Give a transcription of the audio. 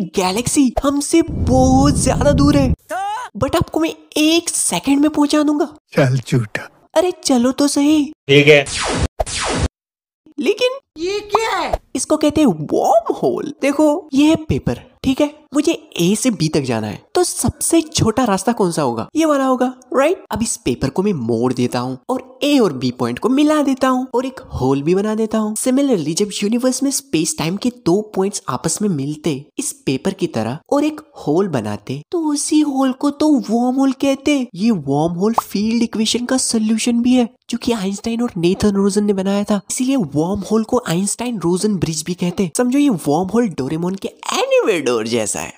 Galaxy हमसे बहुत ज्यादा दूर है बट तो? आपको मैं एक सेकंड में पहुंचा दूंगा चल झूठा अरे चलो तो सही ठीक है लेकिन ये क्या है इसको कहते हैं वॉर्म होल देखो ये है पेपर ठीक है मुझे ए से बी तक जाना है तो सबसे छोटा रास्ता कौन सा होगा ये वाला होगा राइट अब इस पेपर को मैं मोड़ देता हूँ और ए और बी पॉइंट को मिला देता हूँ और एक होल भी बना देता हूँ सिमिलरली जब यूनिवर्स में स्पेस टाइम के दो पॉइंट्स आपस में मिलते इस पेपर की तरह और एक होल बनाते तो उसी होल को तो वार्म होल कहते ये वार्म होल फील्ड इक्वेशन का सोल्यूशन भी है जो कि आइंस्टाइन और नेथन रोजन ने बनाया था इसीलिए वार्म होल को आइंस्टाइन रोजन ब्रिज भी कहते समझो ये वार्म होल डोरेमोन के एनिवेडोर जैसा है